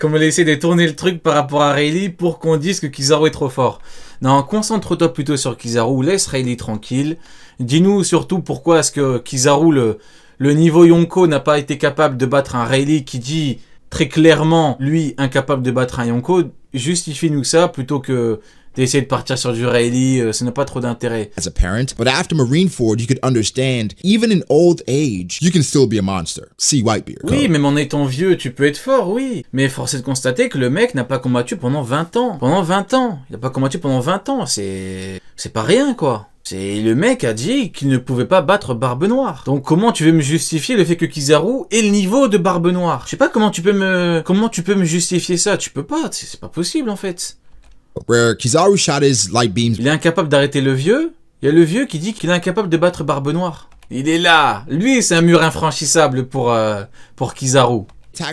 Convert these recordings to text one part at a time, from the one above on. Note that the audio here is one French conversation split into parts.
comme elle essaie de tourner le truc par rapport à Rayleigh pour qu'on dise que Kizaru est trop fort. Non, concentre-toi plutôt sur Kizaru, laisse Rayleigh tranquille. Dis-nous surtout pourquoi est-ce que Kizaru, le, le niveau Yonko, n'a pas été capable de battre un Rayleigh qui dit très clairement, lui, incapable de battre un Yonko. Justifie-nous ça plutôt que d'essayer de partir sur du Rayleigh, euh, ça n'a pas trop d'intérêt. As a Oui, même en étant vieux, tu peux être fort, oui. Mais force est de constater que le mec n'a pas combattu pendant 20 ans. Pendant 20 ans. Il n'a pas combattu pendant 20 ans. C'est, c'est pas rien, quoi. C'est le mec a dit qu'il ne pouvait pas battre Barbe Noire. Donc comment tu veux me justifier le fait que Kizaru ait le niveau de Barbe Noire Je sais pas comment tu peux me comment tu peux me justifier ça. Tu peux pas, c'est pas possible en fait. Il est incapable d'arrêter le vieux. Il y a le vieux qui dit qu'il est incapable de battre Barbe Noire. Il est là. Lui, c'est un mur infranchissable pour, euh, pour Kizaru.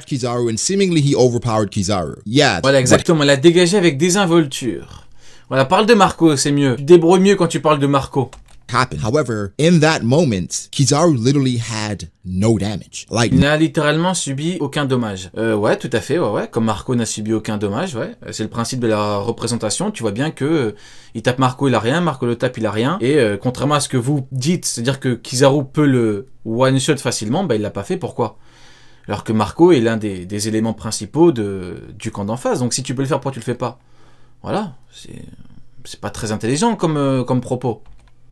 Kizaru and seemingly he overpowered Kizaru. Yeah. Voilà, exactement. Elle a dégagé avec désinvolture. Voilà, parle de Marco, c'est mieux. Tu débrouilles mieux quand tu parles de Marco. However, in that moment, Kizaru literally had no damage. n'a littéralement subi aucun dommage. Euh, ouais, tout à fait, ouais, ouais. Comme Marco n'a subi aucun dommage, ouais. Euh, c'est le principe de la représentation. Tu vois bien que euh, il tape Marco, il a rien. Marco le tape, il a rien. Et contrairement à ce que vous dites, c'est-à-dire que Kizaru peut le one-shot facilement, il bah, il l'a pas fait. Pourquoi Alors que Marco est l'un des, éléments principaux du camp d'en face. Donc si tu peux le faire, pourquoi tu le fais pas Voilà. C'est pas très intelligent comme propos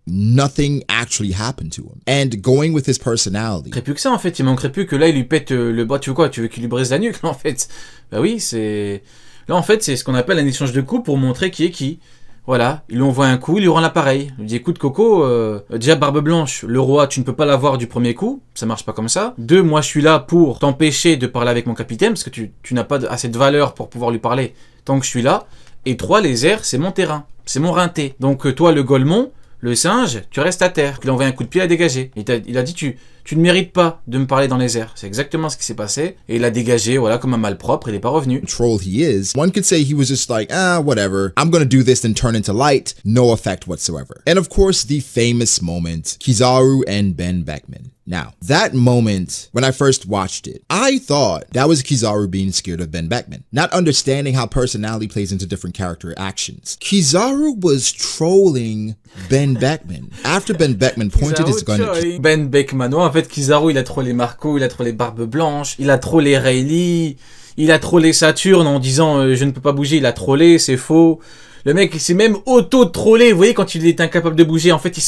nothing actually happened to him. And going with his personality. Il plus que ça en fait, il manquerait plus que là il lui pète euh, le bras, tu veux quoi, tu veux qu'il lui brise la nuque en fait. Bah oui, c'est là en fait, c'est ce qu'on appelle un échange de coups pour montrer qui est qui. Voilà, il lui envoie un coup, il lui rend l'appareil. Il lui dit écoute Coco, euh, euh déjà barbe blanche, le roi, tu ne peux pas l'avoir du premier coup, ça marche pas comme ça. Deux, moi je suis là pour t'empêcher de parler avec mon capitaine, parce que tu, n'as pas assez de valeur pour pouvoir lui parler tant que je suis là. Et trois, les airs, c'est mon terrain, c'est mon rinté. Donc euh, toi le Golemont, le singe, tu restes à terre. Tu lui un coup de pied à dégager. il a dit tu, tu ne mérites pas de me parler dans les airs. C'est exactement ce qui s'est passé. Et il a dégagé, voilà, comme un malpropre, il n'est pas revenu. Troll he is. One could say he was just like, ah, whatever. I'm gonna do this and turn into light. No effect whatsoever. And of course, the famous moment, Kizaru and Ben Beckman. Now, that moment, when I first watched it, I thought that was Kizaru being scared of Ben Beckman, not understanding how personality plays into different character actions. Kizaru was trolling Ben Beckman after Ben Beckman pointed his gun at Ben Beckman fait, Kizaru, il a trollé Marco, il a trollé Barbe Blanche, il a trollé Rayleigh, il a trollé Saturne en disant euh, je ne peux pas bouger, il a trollé, c'est faux. Le mec, il s'est même auto-trollé. Vous voyez, quand il est incapable de bouger, en fait,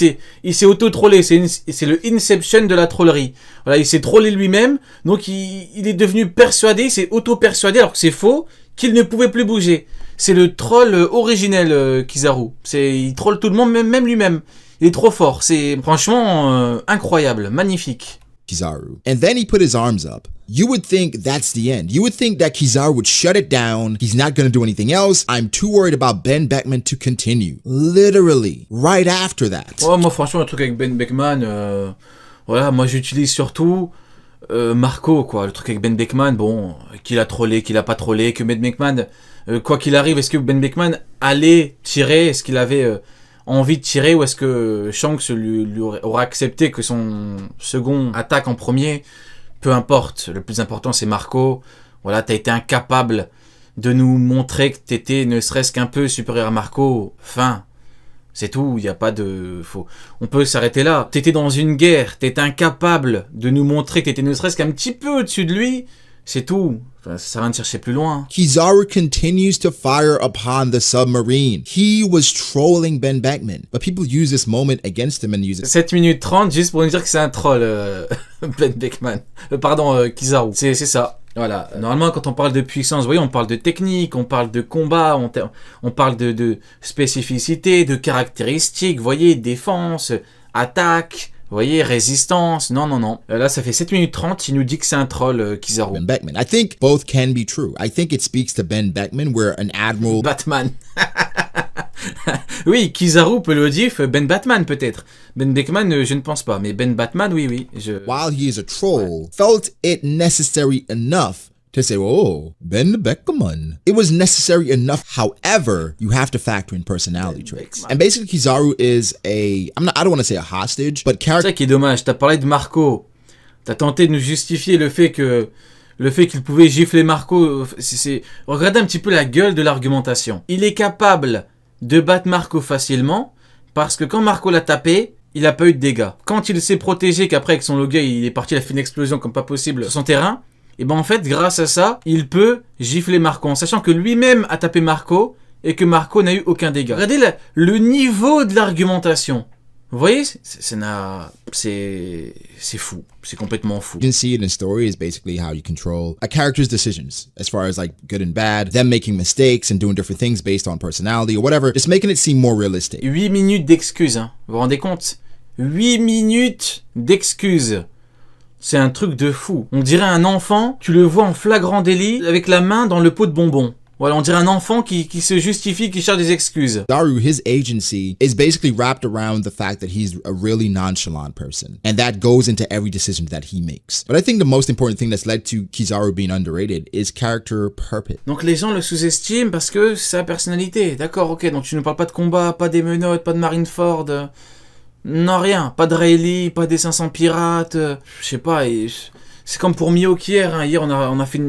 il s'est, auto-trollé. C'est, le inception de la trollerie. Voilà, il s'est trollé lui-même. Donc, il, est devenu persuadé, il s'est auto-persuadé, alors que c'est faux, qu'il ne pouvait plus bouger. C'est le troll euh, originel, euh, Kizaru. C'est, il troll tout le monde, même lui-même. Il est trop fort, c'est franchement euh, incroyable, magnifique. Kizaru. And then he put his arms up. You would think that's the end. You would think that Kizaru would shut it down. He's not going to do anything else. I'm too worried about Ben Beckman to continue. Literally, right after that. Oh, moi, franchement, le truc avec Ben Beckman, euh, voilà, moi, j'utilise surtout euh, Marco, quoi. Le truc avec Ben Beckman, bon, qu'il a trollé, qu'il a pas trollé, que Ben Beckman, quoi qu'il arrive, est-ce que Ben Beckman allait tirer, est-ce qu'il avait envie de tirer ou est-ce que Shanks lui, aura accepté que son second attaque en premier Peu importe, le plus important c'est Marco. Voilà, t'as été incapable de nous montrer que t'étais ne serait-ce qu'un peu supérieur à Marco. Fin. C'est tout, il n'y a pas de... faux, On peut s'arrêter là. T'étais dans une guerre, t'étais incapable de nous montrer que t'étais ne serait-ce qu'un petit peu au-dessus de lui. C'est tout. Ça va de chercher plus loin. Kizaru continues to fire upon the submarine. He was trolling Ben Beckman, but people use this moment against him and use it. 7 minutes 30 juste pour nous dire que c'est un troll, euh, Ben Beckman. Euh, pardon, euh, Kizaru. C'est ça. Voilà. Normalement, quand on parle de puissance, vous on parle de technique, on parle de combat, on, parle de, de, spécificité, de caractéristiques, vous voyez, défense, attaque, vous voyez, résistance. Non, non, non. Euh, là, ça fait 7 minutes 30. Il nous dit que c'est un troll, euh, Kizaru. Ben Beckman. I think both can be true. I think it speaks to Ben Beckman, where an admiral. Batman. oui, Kizaru peut le dire, euh, Ben Batman peut-être. Ben Beckman, je ne pense pas, mais Ben Batman, oui, oui. Je... While he is a troll, felt it necessary enough to say, oh, Ben It was necessary enough. However, you have to factor in personality ben traits. And Kizaru is a, I'm not, I don't want to hostage, but C'est ça qui est dommage. T'as parlé de Marco. T'as tenté de nous justifier le fait que le fait qu'il pouvait gifler Marco, c'est regardez un petit peu la gueule de l'argumentation. Il est capable de battre Marco facilement parce que quand Marco l'a tapé, il a pas eu de dégâts. Quand il s'est protégé, qu'après avec son loguet, il est parti, il a fait une explosion comme pas possible sur son terrain, et ben en fait, grâce à ça, il peut gifler Marco, en sachant que lui-même a tapé Marco et que Marco n'a eu aucun dégât. Regardez la, le niveau de l'argumentation. Vous voyez, c'est c'est fou, c'est complètement fou. Agency in a story is basically how you control a character's decisions, as far as like good and bad, them making mistakes and doing different things based on personality or whatever, just making it seem more realistic. 8 minutes d'excuses, hein. vous vous rendez compte 8 minutes d'excuses. C'est un truc de fou. On dirait un enfant, tu le vois en flagrant délit avec la main dans le pot de bonbons. Voilà, on dirait un enfant qui, qui se justifie, qui cherche des excuses. Daru, his agency is basically wrapped around the fact that he's a really nonchalant person. And that goes into every decision that he makes. But I think the most important thing that's led to Kizaru being underrated is character purpose. Donc les gens le sous-estiment parce que c'est sa personnalité. D'accord, ok, donc tu ne parles pas de combat, pas des menottes, pas de Marineford. Euh, non, rien. Pas de Rayleigh, pas des 500 pirates. Euh, je sais pas. C'est comme pour Mio hier. Hein. Hier, on a, on, a fait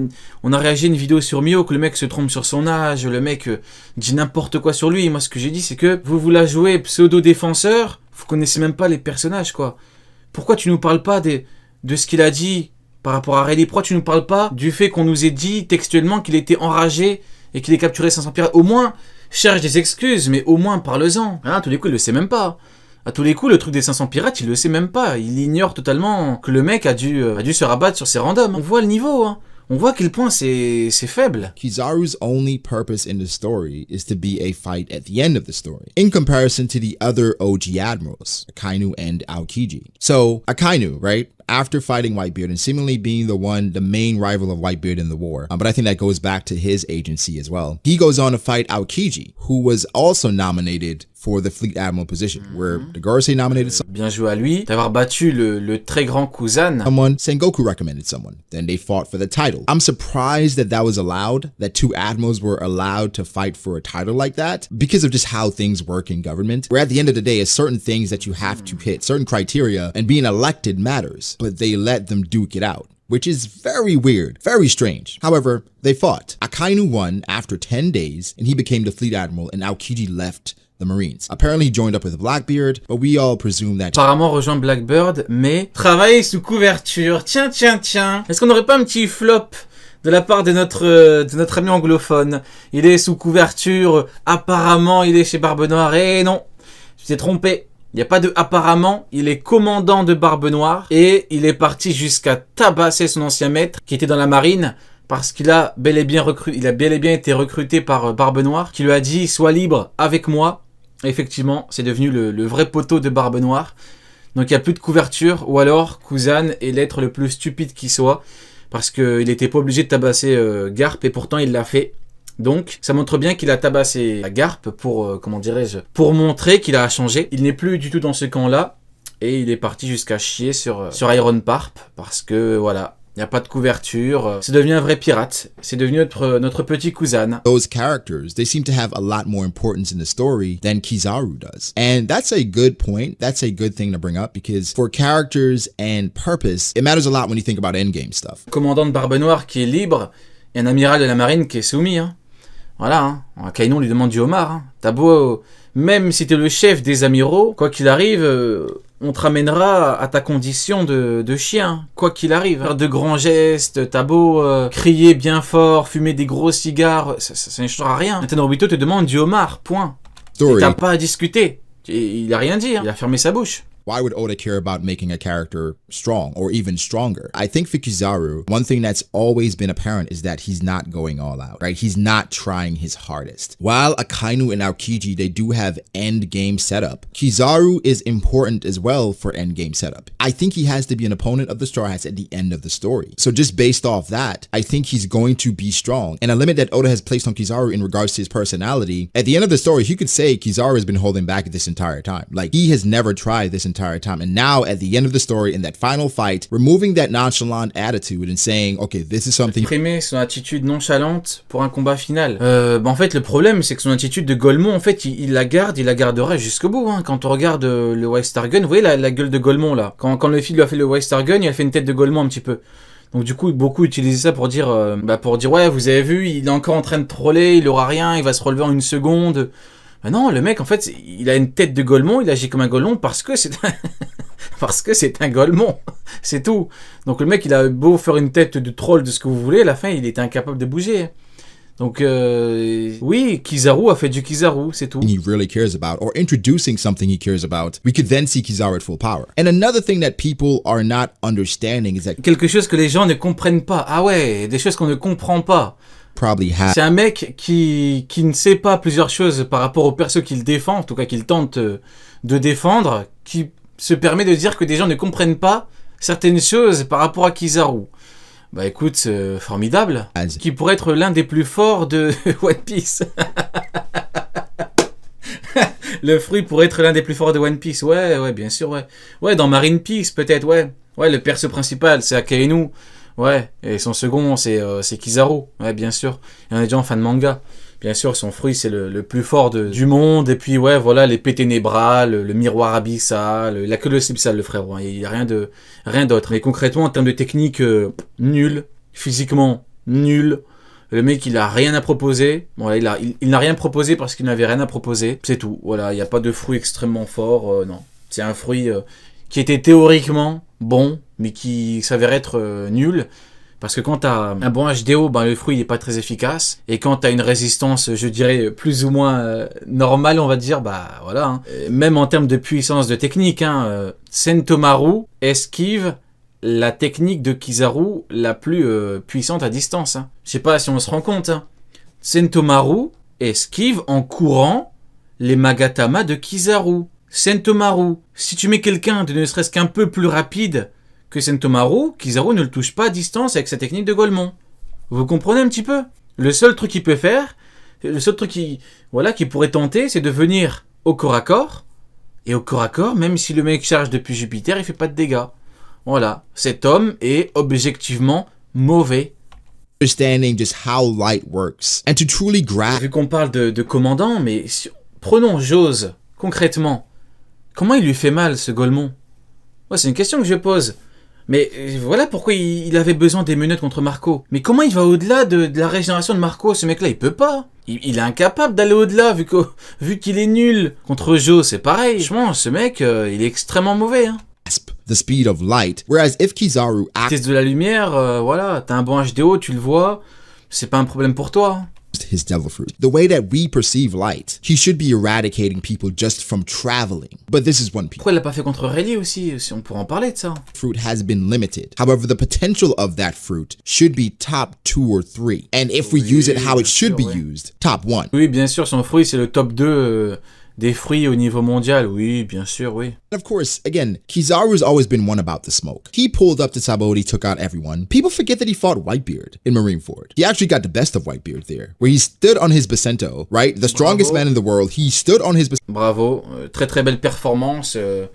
on a réagi une vidéo sur Mio, que le mec se trompe sur son âge, le mec euh, dit n'importe quoi sur lui. moi, ce que j'ai dit, c'est que vous vous la jouez pseudo-défenseur, vous connaissez même pas les personnages, quoi. Pourquoi tu nous parles pas des, de ce qu'il a dit par rapport à Rayleigh Pourquoi tu nous parles pas du fait qu'on nous ait dit textuellement qu'il était enragé et qu'il ait capturé 500 pirates Au moins, cherche des excuses, mais au moins parle-en. Hein, tous les coups, il le sait même pas à tous les coups, le truc des 500 pirates, il le sait même pas. Il ignore totalement que le mec a dû, euh, a dû se rabattre sur ses randoms. On voit le niveau, hein. On voit à quel point c'est faible. Kizaru's only purpose in the story is to be a fight at the end of the story, in comparison to the other OG admirals, Akainu and Aokiji. So, Akainu, right? after fighting Whitebeard and seemingly being the one, the main rival of Whitebeard in the war. Um, but I think that goes back to his agency as well. He goes on to fight Aokiji, who was also nominated for the Fleet Admiral position, mm -hmm. where Nagorse nominated someone. Bien joué à lui d'avoir battu le, le très grand cousin, Someone, Sengoku recommended someone. Then they fought for the title. I'm surprised that that was allowed, that two admirals were allowed to fight for a title like that because of just how things work in government. Where at the end of the day, it's certain things that you have to mm. hit, certain criteria, and being elected matters, but they let them duke it out which is very weird, very strange. However, they fought. Akainu won after 10 days, and he became the fleet admiral, and Aokiji left Marines. Apparemment rejoint Blackbeard, mais travaille sous couverture. Tiens, tiens, tiens. Est-ce qu'on n'aurait pas un petit flop de la part de notre, de notre ami anglophone Il est sous couverture, apparemment il est chez Barbe Noire, et eh non, je t'ai trompé. Il n'y a pas de apparemment, il est commandant de Barbe Noire et il est parti jusqu'à tabasser son ancien maître qui était dans la marine parce qu'il a bel et bien recruté. il a bel et bien été recruté par Barbe Noire qui lui a dit sois libre avec moi effectivement, c'est devenu le, vrai poteau de Barbe Noire. Donc il n'y a plus de couverture, ou alors Kuzan est l'être le plus stupide qui soit, parce qu'il n'était pas obligé de tabasser euh, Garp, et pourtant il l'a fait. Donc, ça montre bien qu'il a tabassé Garp pour, euh, comment dirais-je, pour montrer qu'il a changé. Il n'est plus du tout dans ce camp-là, et il est parti jusqu'à chier sur, euh, sur Iron Parp, parce que, voilà, il n'y a pas de couverture. Euh, c'est devenu un vrai pirate. C'est devenu notre, euh, notre petit cousin. Those characters, they seem to have a lot more importance in the story than Kizaru does. And that's a good point. That's a good thing to bring up because for characters and purpose, it matters a lot when you think about endgame stuff. Commandant de Barbe Noire qui est libre et un amiral de la marine qui est soumis. Hein. Voilà, Un hein. Kainon lui demande du homard. Hein. Euh, même si t'es le chef des amiraux, quoi qu'il arrive, on te ramènera à ta condition de, de chien, quoi qu'il arrive. Faire de grands gestes, t'as beau euh, crier bien fort, fumer des gros cigares, ça, ne changera rien. Nathan Orbito te demande du homard, point. T'as pas à discuter. Il a rien dit, hein. il a fermé sa bouche. why would Oda care about making a character strong or even stronger? I think for Kizaru, one thing that's always been apparent is that he's not going all out, right? He's not trying his hardest. While Akainu and Aokiji, they do have end game setup, Kizaru is important as well for end game setup. I think he has to be an opponent of the Star Hats at the end of the story. So just based off that, I think he's going to be strong. And a limit that Oda has placed on Kizaru in regards to his personality, at the end of the story, you could say Kizaru has been holding back this entire time. Like he has never tried this entire entire time. And now at the end story, in that final fight, removing that nonchalant attitude son attitude nonchalante pour un combat final. Euh, bah, en fait, le problème, c'est que son attitude de Golemon, en fait, il, la garde, il la gardera jusqu'au bout. Hein. Quand on regarde euh, le White Star Gun, vous voyez la, gueule de Golemon là. Quand, le fils lui a fait le White Star Gun, il a fait une tête de Golemon un petit peu. Donc du coup, beaucoup utilisaient ça pour dire, euh, bah, pour dire ouais, vous avez vu, il est encore en train de troller, il aura rien, il va se relever en une seconde non, le mec, en fait, il a une tête de golemon, il agit comme un golemon parce que c'est un... parce que c'est un golemon. C'est tout. Donc le mec, il a beau faire une tête de troll de ce que vous voulez, à la fin, il est incapable de bouger. Donc euh, oui, Kizaru a fait du Kizaru, c'est tout. quelque chose que les gens ne comprennent pas. Ah ouais, des choses qu'on ne comprend pas. C'est un mec qui, qui ne sait pas plusieurs choses par rapport aux perso qu'il défend, en tout cas qu'il tente euh, de défendre, qui se permet de dire que des gens ne comprennent pas certaines choses par rapport à Kizaru. Bah écoute, euh, formidable. Qui pourrait être l'un des plus forts de One Piece. le fruit pourrait être l'un des plus forts de One Piece. Ouais, ouais, bien sûr, ouais. Ouais, dans Marine Piece, peut-être, ouais. Ouais, le perso principal, c'est Akainu. Ouais, et son second, c'est euh, Kizaru, ouais, bien sûr. Il y en a déjà en fin de manga. Bien sûr, son fruit, c'est le, le, plus fort de, du monde. Et puis, ouais, voilà, les péténébras le, miroir abyssal, la queue de le le frère. Hein. Il n'y a rien de Rien d'autre Mais concrètement, en termes de technique, euh, nul. Physiquement, nul. Le mec, il a rien à proposer. Bon, il n'a il, n'a rien proposé parce qu'il n'avait rien à proposer. C'est tout. Voilà, il n'y a pas de fruit extrêmement fort. Euh, non. C'est un fruit euh, qui était théoriquement bon, mais qui s'avère être euh, nul. Parce que quand t'as un bon HDO, ben le fruit n'est pas très efficace. Et quand t'as une résistance, je dirais plus ou moins euh, normale, on va dire, bah voilà. Hein. Même en termes de puissance de technique, hein, euh, Sentomaru esquive la technique de Kizaru la plus puissante à distance. Hein. Je sais pas si on se rend compte. Hein. Sentomaru esquive en courant les Magatama de Kizaru. Sentomaru, si tu mets quelqu'un de ne serait-ce qu'un peu plus rapide que Sentomaru, Kizaru ne le touche pas à distance avec sa technique de Golemon. Vous comprenez un petit peu Le seul truc qu'il peut faire, le seul truc qui voilà, qu'il pourrait tenter, c'est de venir au corps à corps. Et au corps à corps, même si le mec charge depuis Jupiter, il fait pas de dégâts. Voilà, cet homme est objectivement mauvais. Vu qu'on parle de, commandant, mais prenons Jose concrètement. Comment il lui fait mal, ce Golemon ouais, C'est une question que je pose. Mais euh, voilà pourquoi il avait besoin des menottes contre Marco. Mais comment il va au-delà de, la régénération de Marco Ce mec-là, il peut pas. Il, est incapable d'aller au-delà vu qu'il vu est nul. Contre Joe, c'est pareil. Franchement, ce mec, euh, il est extrêmement mauvais. Hein. The speed of light. Whereas if Kizaru... de la lumière, euh, voilà, t'as un bon HDO, tu le vois, c'est pas un problème pour toi. Hein. his devil fruit. The way that we perceive light, he should be eradicating people just from traveling. But this is one piece. Fruit has been limited. However, the potential of that fruit should be top two or three. And if we oui, use it how it should sûr, be used, top one. Oui, bien sûr, son fruit c'est le top 2. Euh... Des fruits au niveau mondial, oui, bien sûr, oui. of course, again, Kizaru's always been one about the smoke. He pulled up to Sabaody, took out everyone. People forget that he fought Whitebeard in Marineford. He actually got the best of Whitebeard there, where he stood on his Bacento, right? The strongest man in the world, he stood on his Bravo, euh, très très belle performance. Euh,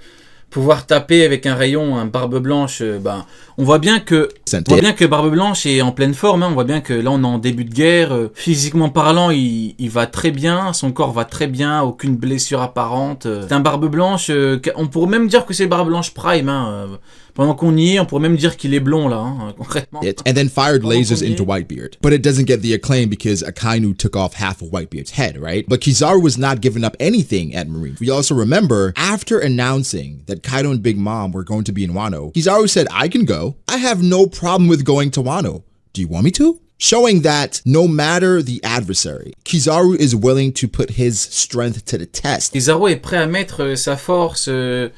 pouvoir taper avec un rayon, un barbe blanche, euh, ben, on voit bien que on bien que barbe blanche est en pleine forme. Hein. on voit bien que là on est en début de guerre. Euh, physiquement parlant, il, va très bien, son corps va très bien, aucune blessure apparente. Euh. c'est un barbe blanche. on pourrait même dire que c'est barbe blanche prime. Hein, Pendant qu'on y est, on pourrait même dire qu'il est blond là, hein, concrètement. and then fired lasers into Whitebeard. But it doesn't get the acclaim because Akainu took off half of Whitebeard's head, right? But Kizaru was not giving up anything at Marine. We also remember, after announcing that Kaido and Big Mom were going to be in Wano, Kizaru said, I can go. I have no problem with going to Wano. Do you want me to? showing that no matter the adversary, Kizaru is willing to put his strength to the test. Kizaru est prêt à mettre euh, sa force, euh,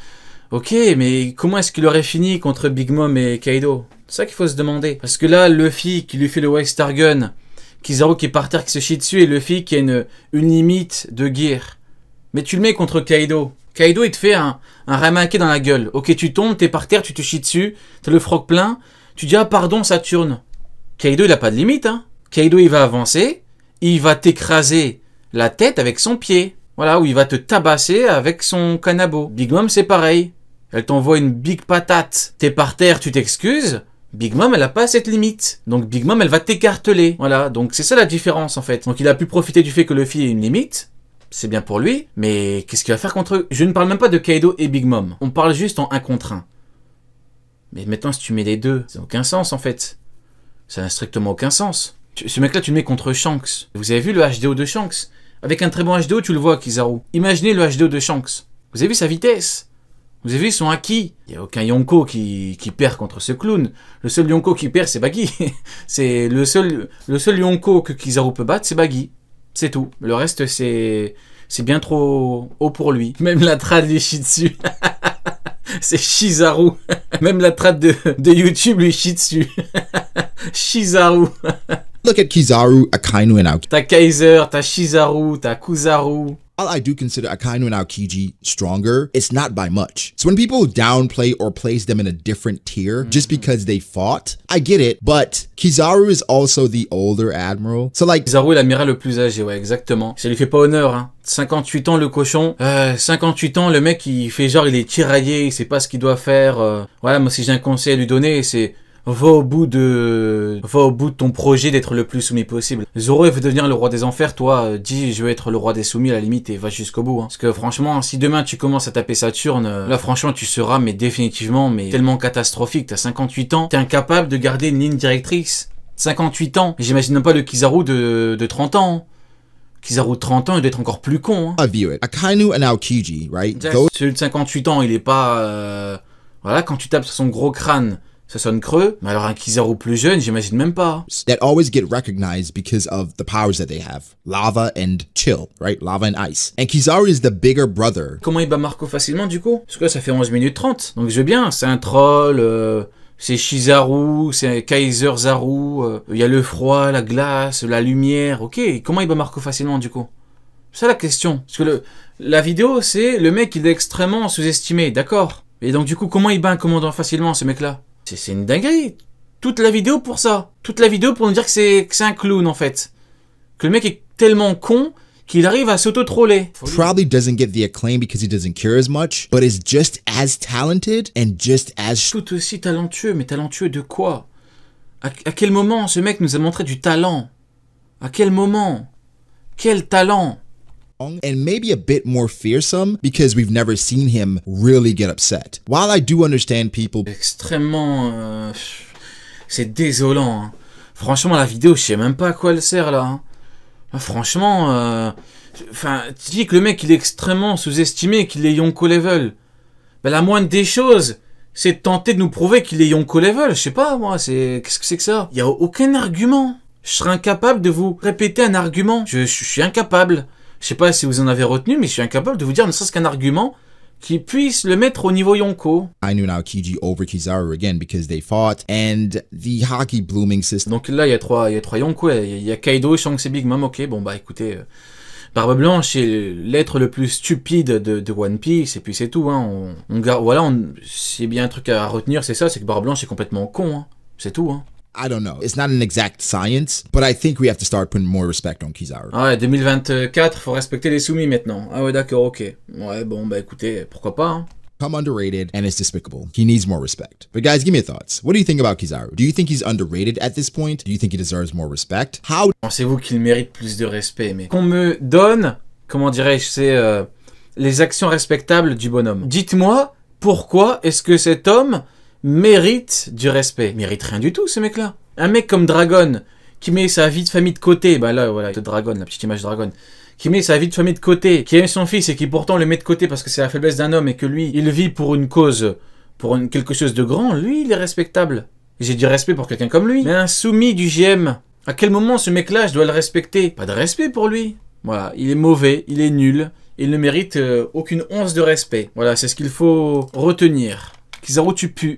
Ok, mais comment est-ce qu'il aurait fini contre Big Mom et Kaido C'est ça qu'il faut se demander. Parce que là, Luffy qui lui fait le White Gun, Kizaru qui est par terre, qui se chie dessus, et Luffy qui a une, limite de gear. Mais tu le mets contre Kaido. Kaido, il te fait un, un dans la gueule. Ok, tu tombes, t'es par terre, tu te chies dessus, t'as le froc plein, tu dis ah pardon Saturne. Kaido, il a pas de limite, hein. Kaido, il va avancer, il va t'écraser la tête avec son pied. Voilà, où il va te tabasser avec son canabo. Big Mom, c'est pareil. Elle t'envoie une big patate. T'es par terre, tu t'excuses. Big Mom, elle a pas cette limite. Donc Big Mom, elle va t'écarteler. Voilà, donc c'est ça la différence en fait. Donc il a pu profiter du fait que Luffy ait une limite. C'est bien pour lui, mais qu'est-ce qu'il va faire contre eux Je ne parle même pas de Kaido et Big Mom. On parle juste en un contre un. Mais maintenant, si tu mets les deux, ça n'a aucun sens en fait. Ça n'a strictement aucun sens. Ce mec-là, tu le mets contre Shanks. Vous avez vu le HDO de Shanks avec un très bon h 2 tu le vois, Kizaru. Imaginez le h 2 de Shanks. Vous avez vu sa vitesse Vous avez vu son acquis Il n'y a aucun Yonko qui, qui, perd contre ce clown. Le seul Yonko qui perd, c'est Baggy. c'est le seul, le seul Yonko que Kizaru peut battre, c'est Baggy. C'est tout. Le reste, c'est c'est bien trop haut pour lui. Même la trad lui chie dessus. c'est Shizaru. Même la trad de, de YouTube lui chie dessus. Shizaru. Look at Kizaru, Akainu, and Aokiji. T'as Kaiser, ta Shizaru, t'as Kuzaru. While I do consider Akainu and Aokiji stronger, it's not by much. So when people downplay or place them in a different tier mm. just because they fought, I get it, but Kizaru is also the older admiral. So like... Kizaru est l'amiral le plus âgé, ouais, exactement. Ça lui fait pas honneur, hein. 58 ans le cochon, euh, 58 ans le mec il fait genre il est tiraillé, il sait pas ce qu'il doit faire. Euh. Voilà, moi si j'ai un conseil à lui donner, c'est va au bout de, va au bout de ton projet d'être le plus soumis possible. Zoro, il veut devenir le roi des enfers, toi, euh, dis, je veux être le roi des soumis à la limite et va jusqu'au bout. Hein. Parce que franchement, si demain tu commences à taper Saturne, euh, là franchement tu seras, mais définitivement, mais tellement catastrophique, t'as 58 ans, t'es incapable de garder une ligne directrice. 58 ans, j'imagine pas le Kizaru de, 30 ans. Hein. Kizaru de 30 ans, il doit être encore plus con. Hein. Ah, Akainu and right? Celui de 58 ans, il est pas... Euh, voilà, quand tu tapes sur son gros crâne, ça sonne creux, mais alors un Kizaru plus jeune, j'imagine même pas. That always get recognized because of the powers that they have. Lava and chill, right? Lava and ice. And Kizaru is the bigger brother. Comment il bat Marco facilement du coup Parce que ça fait 11 minutes 30. Donc je veux bien, c'est un troll, euh, c'est Shizaru, c'est Kaiser Zaru, euh, il y a le froid, la glace, la lumière, ok. Comment il bat Marco facilement du coup C'est la question. Parce que le, la vidéo, c'est le mec, il est extrêmement sous-estimé, d'accord Et donc du coup, comment il bat un commandant facilement ce mec-là c'est une dinguerie. Toute la vidéo pour ça. Toute la vidéo pour nous dire que c'est un clown, en fait. Que le mec est tellement con qu'il arrive à s'auto-troller. Probably doesn't get the acclaim because he doesn't care as much, but is just as talented and just as... Tout aussi talentueux, mais talentueux de quoi à quel moment ce mec nous a montré du talent À quel moment Quel talent and maybe a bit more fearsome because we've never seen him really get upset. While I do understand people extrêmement euh, c'est désolant. Hein. Franchement la vidéo, je sais même pas à quoi elle sert là. Hein. Ah, franchement euh, enfin, tu dis que le mec il est extrêmement sous-estimé qu'il est Yonko level. Ben, la moindre des choses, c'est de tenter de nous prouver qu'il est Yonko level, je sais pas moi, c'est qu'est-ce que c'est que ça Il y a aucun argument. Je serais incapable de vous répéter un argument. je suis incapable. Je sais pas si vous en avez retenu, mais je suis incapable de vous dire ne serait-ce qu'un argument qui puisse le mettre au niveau Yonko. Donc là, il y a trois, il y a trois Yonko, il y, a Kaido, Shanks et Big Mom. Ok, bon bah écoutez, euh, Barbe Blanche est l'être le plus stupide de, One Piece et puis c'est tout. Hein, on, on, voilà, c'est bien un truc à retenir, c'est ça, c'est que Barbe Blanche est complètement con. Hein. c'est tout. Hein. I don't know. It's not an exact science, but I think we have to start putting more respect on Kizaru. Ah ouais, 2024, faut respecter les soumis maintenant. Ah ouais, d'accord, ok. Ouais, bon, bah écoutez, pourquoi pas, hein come underrated and it's despicable. He needs more respect. But guys, give me your thoughts. What do you think about Kizaru? Do you think he's underrated at this point? Do you think he deserves more respect? How Pensez-vous qu'il mérite plus de respect mais qu'on me donne, comment dirais-je, c'est euh, les actions respectables du bonhomme. Dites-moi pourquoi est-ce que cet homme mérite du respect. Il mérite rien du tout, ce mec-là. Un mec comme Dragon, qui met sa vie de famille de côté, bah là, voilà, le Dragon, la petite image de Dragon, qui met sa vie de famille de côté, qui aime son fils et qui pourtant le met de côté parce que c'est la faiblesse d'un homme et que lui, il vit pour une cause, pour quelque chose de grand, lui, il est respectable. J'ai du respect pour quelqu'un comme lui. Mais un soumis du GM, à quel moment ce mec-là, je dois le respecter Pas de respect pour lui. Voilà, il est mauvais, il est nul, il ne mérite euh, aucune once de respect. Voilà, c'est ce qu'il faut retenir. Kizaru, tu pues.